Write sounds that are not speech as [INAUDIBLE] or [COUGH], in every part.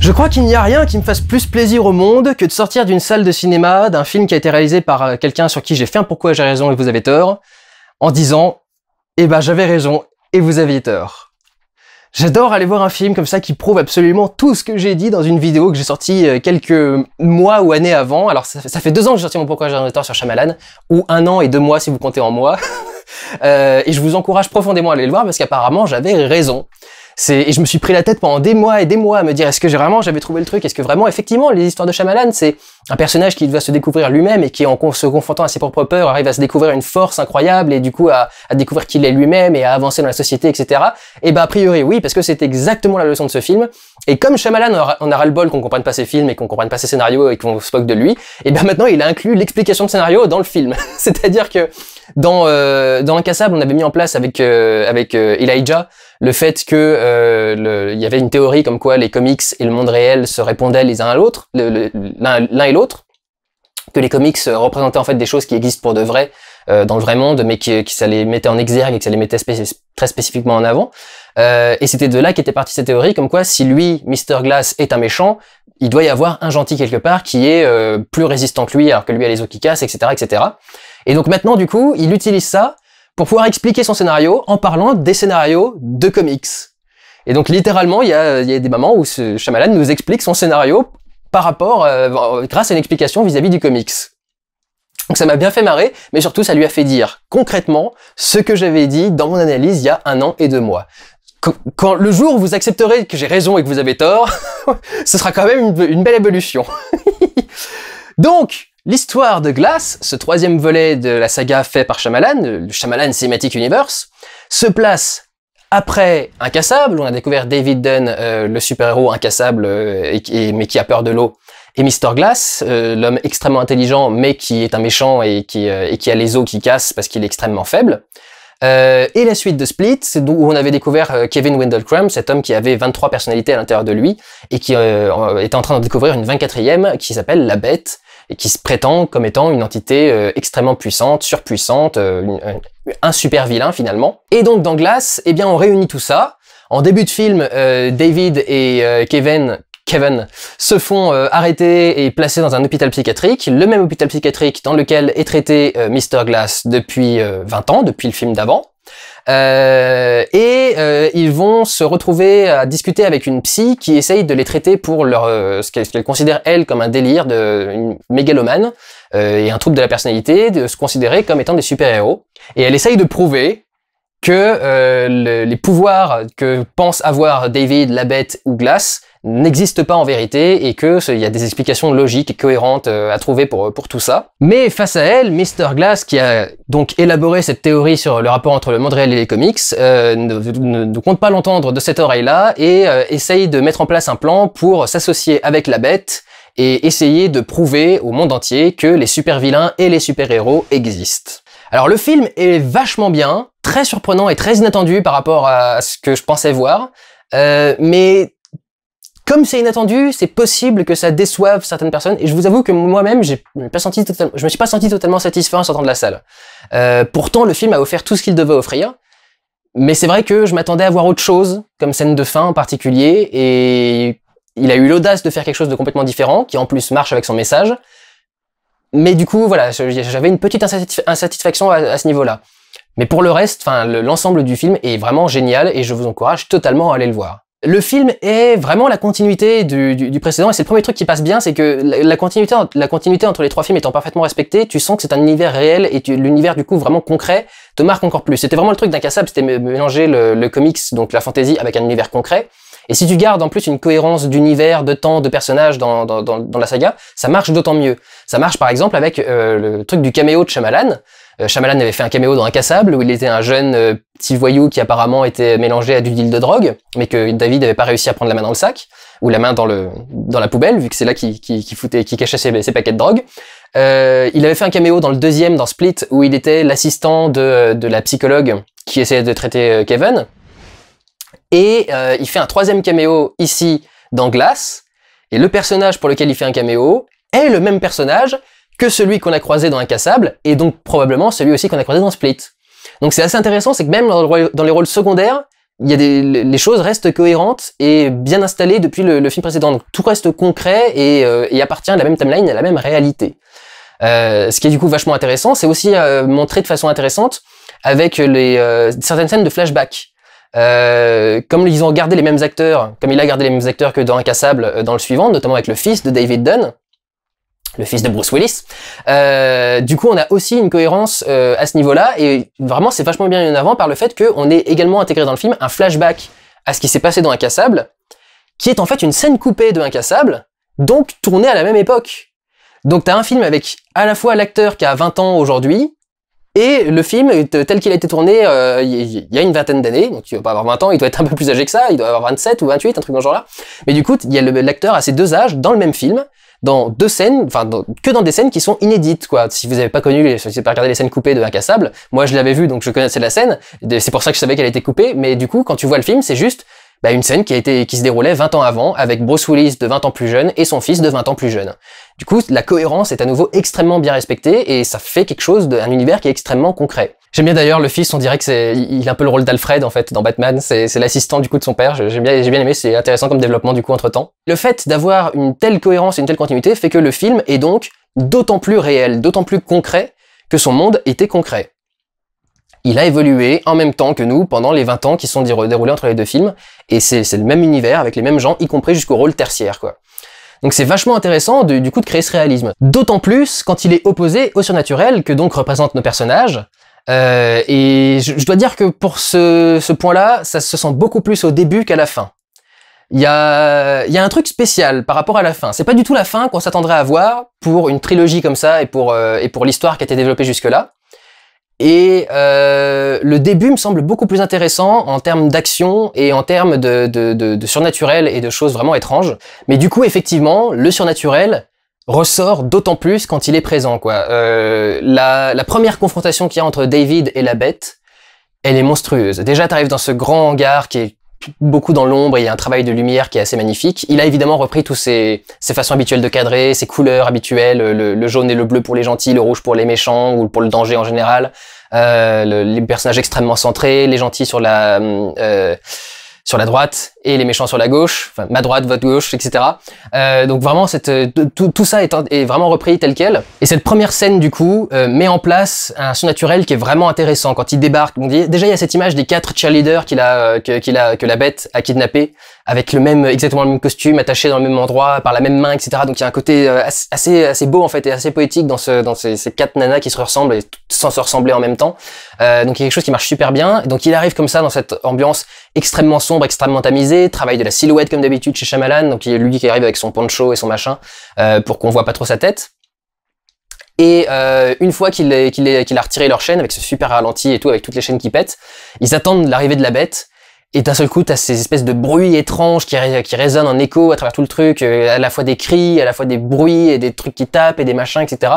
Je crois qu'il n'y a rien qui me fasse plus plaisir au monde que de sortir d'une salle de cinéma, d'un film qui a été réalisé par euh, quelqu'un sur qui j'ai fait un pourquoi j'ai raison et vous avez tort, en disant « Eh ben j'avais raison et vous aviez tort ». J'adore aller voir un film comme ça qui prouve absolument tout ce que j'ai dit dans une vidéo que j'ai sortie euh, quelques mois ou années avant. Alors ça, fait deux ans que j'ai sorti mon Pourquoi j'ai un retard sur Shyamalan, ou un an et deux mois si vous comptez en mois. [LAUGHS] Euh, et je vous encourage profondément à aller le voir parce qu'apparemment j'avais raison. Et je me suis pris la tête pendant des mois et des mois à me dire est-ce que vraiment j'avais trouvé le truc Est-ce que vraiment, effectivement, les histoires de Shyamalan, c'est un personnage qui doit se découvrir lui-même et qui, en se confrontant à ses propres peurs, arrive à se découvrir une force incroyable et du coup à, découvrir qu'il est lui-même et à avancer dans la société, etc. Et bah, a priori, oui, parce que c'est exactement la leçon de ce film. Et comme Shyamalan en a ras le bol qu'on comprenne pas ses films et qu'on comprenne pas ses scénarios et qu'on se moque de lui, et bien bah, maintenant il a inclus l'explication de scénario dans le film. [LAUGHS] C'est-à-dire que dans euh, dans Incassable, on avait mis en place avec euh, avec euh, Elijah le fait que euh, il y avait une théorie comme quoi les comics et le monde réel se répondaient les uns à l'autre, l'un et l'autre, que les comics euh, représentaient en fait des choses qui existent pour de vrai euh, dans le vrai monde, mais qui, qui ça les mettait en exergue et que ça les mettait très spécifiquement en avant. et c'était de là qu'était partie cette théorie, comme quoi si lui, Mr. Glass, est un méchant, il doit y avoir un gentil quelque part qui est plus résistant que lui, alors que lui a les os qui cassent, etc., etc. Et donc maintenant, du coup, il utilise ça pour pouvoir expliquer son scénario en parlant des scénarios de comics. Et donc littéralement, il y a, des moments où ce Shyamalan nous explique son scénario par rapport, euh, grâce à une explication vis-à-vis du comics. Donc ça m'a bien fait marrer, mais surtout ça lui a fait dire concrètement ce que j'avais dit dans mon analyse il y a un an et deux mois. quand le jour où vous accepterez que j'ai raison et que vous avez tort, [LAUGHS] ce sera quand même une belle évolution. [LAUGHS] donc, L'histoire de Glass, ce troisième volet de la saga fait par Shyamalan, le Shyamalan Cinematic Universe, se place après Incassable, où on a découvert David Dunn, euh, le super-héros incassable, euh, mais qui a peur de l'eau, et Mr. Glass, euh, l'homme extrêmement intelligent, mais qui est un méchant et qui, a les os qui cassent parce qu'il est extrêmement faible. et la suite de Split, où on avait découvert Kevin Wendell cet homme qui avait 23 personnalités à l'intérieur de lui, et qui était en train de découvrir une 24e qui s'appelle La Bête, et qui se prétend comme étant une entité euh, extrêmement puissante, surpuissante, euh, euh, un super vilain finalement. Et donc dans Glass, eh bien on réunit tout ça. En début de film, David et Kevin Kevin se font arrêter et placés dans un hôpital psychiatrique, le même hôpital psychiatrique dans lequel est traité Mr Glass depuis 20 ans, depuis le film d'avant. Euh, et euh, ils vont se retrouver à discuter avec une psy qui essaye de les traiter pour leur, euh, ce qu'elle considère elle comme un délire de une mégalomane et un trouble de la personnalité, de se considérer comme étant des super-héros. Et elle essaye de prouver que les pouvoirs que pensent avoir David, la bête ou Glass n'existe pas en vérité et que y a des explications logiques et cohérentes euh, à trouver pour, pour tout ça. Mais face à elle, Mr. Glass, qui a donc élaboré cette théorie sur le rapport entre le monde réel et les comics, euh, ne, compte pas l'entendre de cette oreille-là et euh, essaye de mettre en place un plan pour s'associer avec la bête et essayer de prouver au monde entier que les super-vilains et les super-héros existent. Alors le film est vachement bien, très surprenant et très inattendu par rapport à ce que je pensais voir, mais comme c'est inattendu, c'est possible que ça déçoive certaines personnes. Et je vous avoue que moi-même, je me suis pas senti totalement satisfait en sortant de la salle. Euh, pourtant, le film a offert tout ce qu'il devait offrir. Mais c'est vrai que je m'attendais à voir autre chose, comme scène de fin en particulier, et il a eu l'audace de faire quelque chose de complètement différent, qui en plus marche avec son message. Mais du coup, voilà, j'avais une petite insatisfaction à, à ce niveau-là. Mais pour le reste, enfin, l'ensemble du film est vraiment génial et je vous encourage totalement à aller le voir. Le film est vraiment la continuité du, précédent et c'est le premier truc qui passe bien, c'est que la, continuité, entre les trois films étant parfaitement respectée, tu sens que c'est un univers réel et l'univers du coup vraiment concret te marque encore plus. C'était vraiment le truc d'incassable, c'était mélanger le, comics, donc la fantasy, avec un univers concret. Et si tu gardes en plus une cohérence d'univers, de temps, de personnages dans, la saga, ça marche d'autant mieux. Ça marche par exemple avec euh, le truc du caméo de Shyamalan. Euh, Shyamalan avait fait un caméo dans Un Cassable où il était un jeune euh, petit voyou qui apparemment était mélangé à du deal de drogue, mais que David n'avait pas réussi à prendre la main dans le sac ou la main dans le dans la poubelle vu que c'est là qu'il qui, qui foutait, qui cachait ses, paquets de drogue. Euh, il avait fait un caméo dans le deuxième, dans Split, où il était l'assistant de, la psychologue qui essayait de traiter Kevin. Et il fait un troisième caméo ici dans Glass. Et le personnage pour lequel il fait un caméo est le même personnage, que celui qu'on a croisé dans Incassable, et donc probablement celui aussi qu'on a croisé dans Split. Donc c'est assez intéressant, c'est que même dans les rôles secondaires, il y a des, les choses restent cohérentes et bien installées depuis le, film précédent. Donc tout reste concret euh, et, appartient à la même timeline, à la même réalité. Euh, ce qui est du coup vachement intéressant, c'est aussi euh, montré de façon intéressante avec les, certaines scènes de flashback. comme ils ont gardé les mêmes acteurs, comme il a gardé les mêmes acteurs que dans Incassable dans le suivant, notamment avec le fils de David Dunn, le fils de Bruce Willis. Euh, du coup, on a aussi une cohérence euh, à ce niveau-là, et vraiment, c'est vachement bien mis en avant par le fait qu'on ait également intégré dans le film un flashback à ce qui s'est passé dans Incassable, qui est en fait une scène coupée de Incassable, donc tournée à la même époque. Donc t'as un film avec à la fois l'acteur qui a 20 ans aujourd'hui, et le film, euh, tel qu'il a été tourné il y a une vingtaine d'années, donc il doit pas avoir 20 ans, il doit être un peu plus âgé que ça, il doit avoir 27 ou 28, un truc dans ce genre-là. Mais du coup, il y a l'acteur à ces deux âges dans le même film, dans deux scènes, enfin que dans des scènes qui sont inédites quoi. Si vous n'avez pas connu, si vous n'avez pas regardé les scènes coupées de Incassable, moi je l'avais vu donc je connaissais la scène. C'est pour ça que je savais qu'elle était coupée. Mais du coup, quand tu vois le film, c'est juste bah, une scène qui a été qui se déroulait 20 ans avant avec Bruce Willis de 20 ans plus jeune et son fils de 20 ans plus jeune. Du coup, la cohérence est à nouveau extrêmement bien respectée et ça fait quelque chose d'un univers qui est extrêmement concret. J'aime bien d'ailleurs le fils, on dirait que c'est, il a un peu le rôle d'Alfred en fait dans Batman, c'est, l'assistant du coup de son père, j'ai bien, j'ai bien aimé, c'est intéressant comme développement du coup entre temps. Le fait d'avoir une telle cohérence et une telle continuité fait que le film est donc d'autant plus réel, d'autant plus concret que son monde était concret. Il a évolué en même temps que nous pendant les 20 ans qui sont déroulés entre les deux films, et c'est, le même univers avec les mêmes gens, y compris jusqu'au rôle tertiaire quoi. Donc c'est vachement intéressant du coup de créer ce réalisme. D'autant plus quand il est opposé au surnaturel que donc représentent nos personnages, euh, et je, dois dire que pour ce, point-là, ça se sent beaucoup plus au début qu'à la fin. Il y a, un truc spécial par rapport à la fin. C'est pas du tout la fin qu'on s'attendrait à voir pour une trilogie comme ça et pour, euh, l'histoire qui a été développée jusque-là. Et euh, le début me semble beaucoup plus intéressant en termes d'action et en termes de surnaturel et de choses vraiment étranges. Mais du coup, effectivement, le surnaturel, ressort d'autant plus quand il est présent. Quoi. Euh, la, première confrontation qu'il y a entre David et la bête, elle est monstrueuse. Déjà, tu arrives dans ce grand hangar qui est beaucoup dans l'ombre, il y a un travail de lumière qui est assez magnifique. Il a évidemment repris tous ses, ses façons habituelles de cadrer, ses couleurs habituelles, le, jaune et le bleu pour les gentils, le rouge pour les méchants ou pour le danger en général, euh, les personnages extrêmement centrés, les gentils sur la... Euh, sur la droite et les méchants sur la gauche, enfin ma droite, votre gauche, etc. Euh, donc vraiment, cette, euh, tout, tout ça est, vraiment repris tel quel. Et cette première scène, du coup, euh, met en place un naturel qui est vraiment intéressant. Quand il débarque, on déjà il y a cette image des quatre cheerleaders qu'il a, euh, que, qu'il a, que la bête a kidnappé, avec le même, exactement le même costume, attaché dans le même endroit, par la même main, etc. Donc il y a un côté euh, assez, assez beau en fait et assez poétique dans, ce, dans ces, ces quatre nanas qui se ressemblent et sans se ressembler en même temps. Euh, donc il y a quelque chose qui marche super bien. Donc il arrive comme ça dans cette ambiance extrêmement sombre, extrêmement tamisé, travail de la silhouette comme d'habitude chez Shyamalan, donc il est lui qui arrive avec son poncho et son machin euh, pour qu'on voit pas trop sa tête. Et euh, une fois qu'il a retiré leur chaîne avec ce super ralenti et tout, avec toutes les chaînes qui pètent, ils attendent l'arrivée de la bête. Et d'un seul coup, t'as ces espèces de bruits étranges qui, résonnent en écho à travers tout le truc, euh, à la fois des cris, à la fois des bruits et des trucs qui tapent et des machins, etc.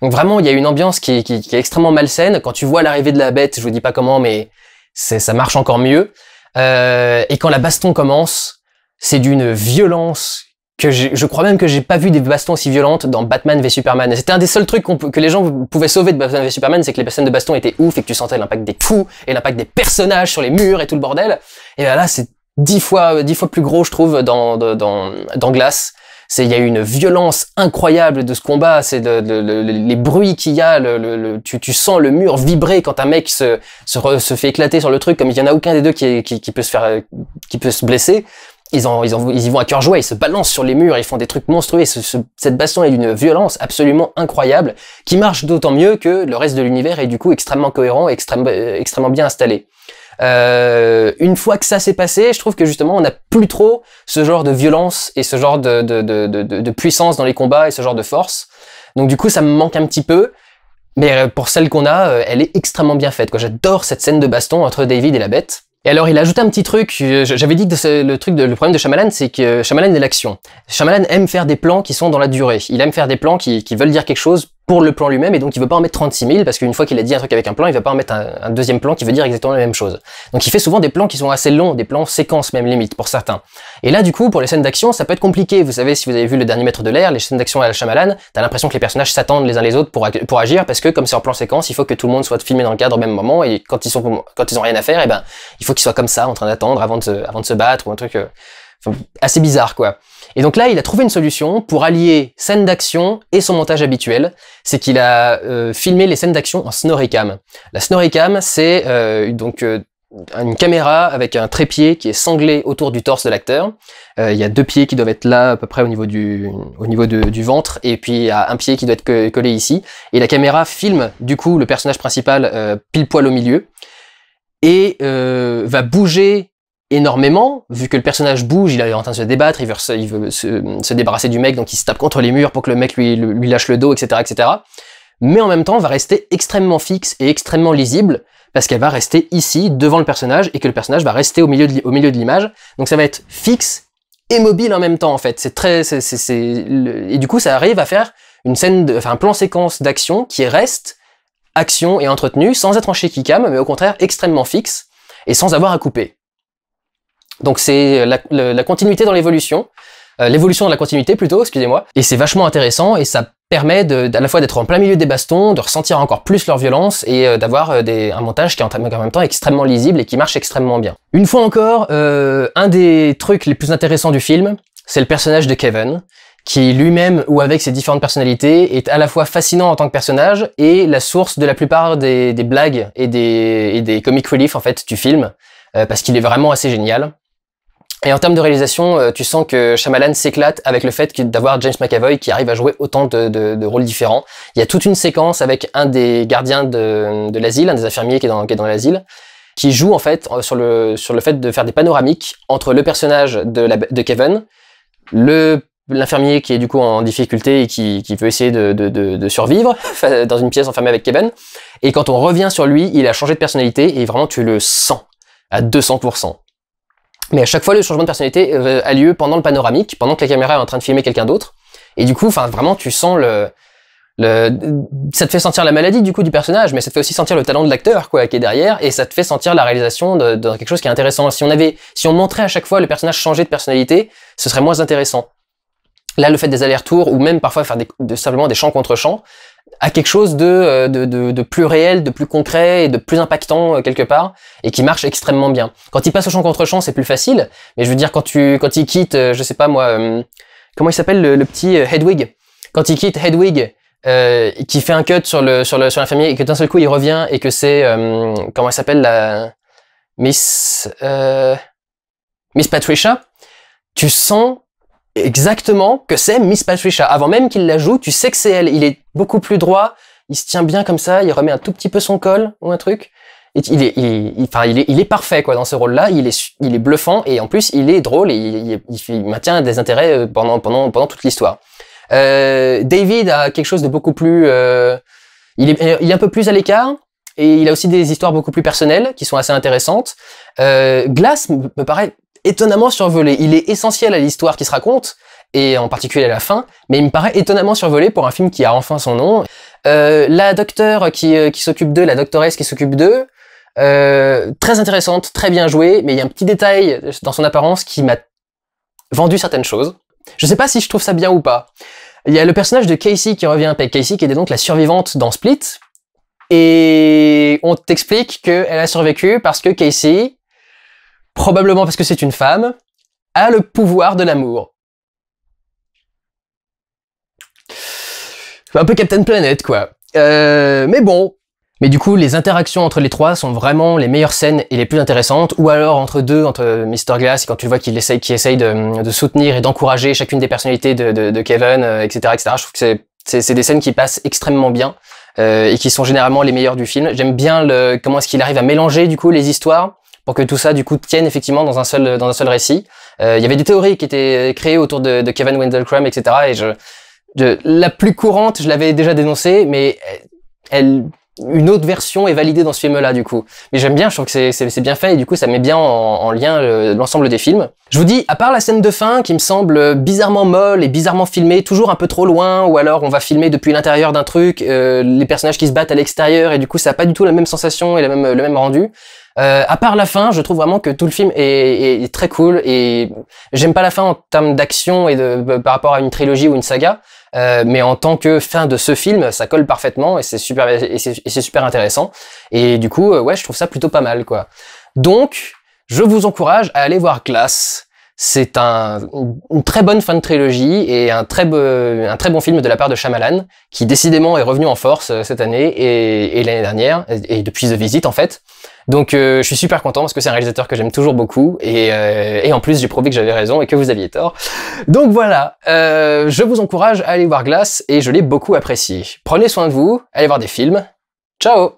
Donc vraiment, il y a une ambiance qui, qui est extrêmement malsaine. Quand tu vois l'arrivée de la bête, je vous dis pas comment, mais ça marche encore mieux. Euh, et quand la baston commence, c'est d'une violence que je crois même que j'ai pas vu des bastons si violentes dans Batman v Superman. C'était un des seuls trucs que les gens pouvaient sauver de Batman v Superman, c'est que les scènes de baston étaient ouf et que tu sentais l'impact des coups et l'impact des personnages sur les murs et tout le bordel. Et ben là, c'est dix fois dix fois plus gros, je trouve, dans dans, dans Glace il y a une violence incroyable de ce combat, c'est les bruits qu'il y a, tu, sens le mur vibrer quand un mec se, fait éclater sur le truc, comme il y en a aucun des deux qui, peut se faire, qui peut se blesser. Ils, y vont à cœur joie, ils se balancent sur les murs, ils font des trucs monstrueux. cette baston est d'une violence absolument incroyable, qui marche d'autant mieux que le reste de l'univers est du coup extrêmement cohérent, euh, extrêmement bien installé. Euh, une fois que ça s'est passé, je trouve que justement on n'a plus trop ce genre de violence et ce genre de, puissance dans les combats et ce genre de force. Donc du coup ça me manque un petit peu. Mais euh, pour celle qu'on a, euh, elle est extrêmement bien faite. J'adore cette scène de baston entre David et la bête. Et alors, il a ajouté un petit truc. J'avais dit que le truc, de, le problème de Shyamalan, c'est que Shyamalan est l'action. Shyamalan aime faire des plans qui sont dans la durée. Il aime faire des plans qui, qui veulent dire quelque chose pour le plan lui-même et donc il veut pas en mettre 36 000 parce qu'une fois qu'il a dit un truc avec un plan, il va pas en mettre un, deuxième plan qui veut dire exactement la même chose. Donc il fait souvent des plans qui sont assez longs, des plans séquences même limite pour certains. Et là du coup pour les scènes d'action ça peut être compliqué. Vous savez si vous avez vu le dernier maître de l'air, les scènes d'action à la chamalane, t'as l'impression que les personnages s'attendent les uns les autres pour, pour agir parce que comme c'est en plan séquence, il faut que tout le monde soit filmé dans le cadre au même moment et quand ils sont quand ils ont rien à faire, et eh ben il faut qu'ils soient comme ça en train d'attendre avant de se, battre ou un truc. Euh, assez bizarre quoi. Et donc là, il a trouvé une solution pour allier scène d'action et son montage habituel. C'est qu'il a euh, filmé les scènes d'action en Snorricam. La cam c'est euh, donc euh, une caméra avec un trépied qui est sanglé autour du torse de l'acteur. Il y a deux pieds qui doivent être là à peu près au niveau du, au niveau du ventre et puis il y a un pied qui doit être collé ici. Et la caméra filme du coup le personnage principal pile poil au milieu et va bouger énormément, vu que le personnage bouge, il est en train de se débattre, il veut, se, débarrasser du mec, donc il se tape contre les murs pour que le mec lui, lui lâche le dos, etc., etc. Mais en même temps, va rester extrêmement fixe et extrêmement lisible, parce qu'elle va rester ici, devant le personnage, et que le personnage va rester au milieu de, au milieu de l'image. Donc ça va être fixe et mobile en même temps, en fait. C'est très... Et du coup, ça arrive à faire une scène, de, enfin un plan séquence d'action qui reste action et entretenue, sans être en shaky cam, mais au contraire extrêmement fixe, et sans avoir à couper. Donc c'est la, continuité dans l'évolution, euh, l'évolution de la continuité plutôt, excusez-moi. Et c'est vachement intéressant et ça permet à la fois d'être en plein milieu des bastons, de ressentir encore plus leur violence et euh, d'avoir euh, un montage qui est en, même temps extrêmement lisible et qui marche extrêmement bien. Une fois encore, un des trucs les plus intéressants du film, c'est le personnage de Kevin, qui lui-même ou avec ses différentes personnalités est à la fois fascinant en tant que personnage et la source de la plupart des, blagues et des, et des comic relief en fait du film, parce qu'il est vraiment assez génial. Et en termes de réalisation, euh, tu sens que Shyamalan s'éclate avec le fait d'avoir James McAvoy qui arrive à jouer autant de, rôles différents. Il y a toute une séquence avec un des gardiens de, l'asile, un des infirmiers qui est dans, l'asile, qui joue en fait euh, sur le, sur le fait de faire des panoramiques entre le personnage de, Kevin, l'infirmier qui est du coup en difficulté et qui, veut essayer de, de, survivre [LAUGHS] dans une pièce enfermée avec Kevin. Et quand on revient sur lui, il a changé de personnalité et vraiment tu le sens à 200%. Mais à chaque fois, le changement de personnalité euh, a lieu pendant le panoramique, pendant que la caméra est en train de filmer quelqu'un d'autre. Et du coup, enfin, vraiment, tu sens le, ça te fait sentir la maladie du coup du personnage, mais ça te fait aussi sentir le talent de l'acteur quoi qui est derrière, et ça te fait sentir la réalisation de, quelque chose qui est intéressant. Si on avait, si on montrait à chaque fois le personnage changer de personnalité, ce serait moins intéressant. Là, le fait des allers-retours ou même parfois faire des, simplement des champs contre champs, à quelque chose euh, de, de, de, plus réel, de plus concret et de plus impactant euh, quelque part, et qui marche extrêmement bien. Quand il passe au champ contre champ, c'est plus facile, mais je veux dire, quand, tu, quand il quitte, euh, je sais pas moi, comment il s'appelle le, petit Hedwig Quand il quitte Hedwig, qui fait un cut sur, le, sur, le, sur famille et que d'un seul coup il revient, et que c'est, comment elle s'appelle la... Miss... Miss Patricia, tu sens exactement que c'est Miss Patricia. Avant même qu'il la joue, tu sais que c'est elle. Il est beaucoup plus droit, il se tient bien comme ça, il remet un tout petit peu son col ou un truc. Il est, il, il est, parfait quoi dans ce rôle-là. Il est, il est bluffant et en plus il est drôle et il, il, maintient des intérêts euh, pendant pendant pendant toute l'histoire. Euh, David a quelque chose de beaucoup plus, euh, il est, il est un peu plus à l'écart. Et il a aussi des histoires beaucoup plus personnelles qui sont assez intéressantes. Euh, Glass me paraît étonnamment survolé. Il est essentiel à l'histoire qui se raconte, et en particulier à la fin, mais il me paraît étonnamment survolé pour un film qui a enfin son nom. Euh, la docteur euh, qui, s'occupe d'eux, la doctoresse qui s'occupe d'eux, euh, très intéressante, très bien jouée, mais il y a un petit détail dans son apparence qui m'a vendu certaines choses. Je sais pas si je trouve ça bien ou pas. Il y a le personnage de Casey qui revient, Casey qui était donc la survivante dans Split, et on t'explique qu'elle a survécu parce que Casey, probablement parce que c'est une femme, a le pouvoir de l'amour. Un peu Captain Planet, quoi. Euh, mais bon. Mais du coup, les interactions entre les trois sont vraiment les meilleures scènes et les plus intéressantes, ou alors entre deux, entre Mr. Glass, et quand tu vois qu'il essaye, essaye de, soutenir et d'encourager chacune des personnalités de, Kevin, etc., euh, etc., je trouve que c'est des scènes qui passent extrêmement bien. Euh, et qui sont généralement les meilleures du film. J'aime bien le, comment est-ce qu'il arrive à mélanger du coup les histoires pour que tout ça du coup tienne effectivement dans un seul dans un seul récit. Euh, il y avait des théories qui étaient euh, créées autour de, de Kevin Wendell Crumb, etc. Et je, de, la plus courante, je l'avais déjà dénoncée, mais euh, elle, une autre version est validée dans ce film-là, du coup. Mais j'aime bien, je trouve que c'est bien fait, et du coup, ça met bien en, lien l'ensemble des films. Je vous dis, à part la scène de fin, qui me semble bizarrement molle et bizarrement filmée, toujours un peu trop loin, ou alors on va filmer depuis l'intérieur d'un truc, euh, les personnages qui se battent à l'extérieur, et du coup, ça n'a pas du tout la même sensation et même, le même rendu. Euh, à part la fin, je trouve vraiment que tout le film est, est très cool et j'aime pas la fin en termes d'action et de, par rapport à une trilogie ou une saga. Euh, mais en tant que fin de ce film, ça colle parfaitement et c'est super, et c'est super intéressant. Et du coup, euh, ouais, je trouve ça plutôt pas mal, quoi. Donc, je vous encourage à aller voir Glass. C'est un, une très bonne fin de trilogie et un très, bon film de la part de Shyamalan, qui décidément est revenu en force euh, cette année et, l'année dernière, et, et depuis The Visit en fait. Donc euh, je suis super content parce que c'est un réalisateur que j'aime toujours beaucoup euh, et, en plus j'ai prouvé que j'avais raison et que vous aviez tort. Donc voilà, euh, je vous encourage à aller voir Glass, et je l'ai beaucoup apprécié. Prenez soin de vous, allez voir des films. Ciao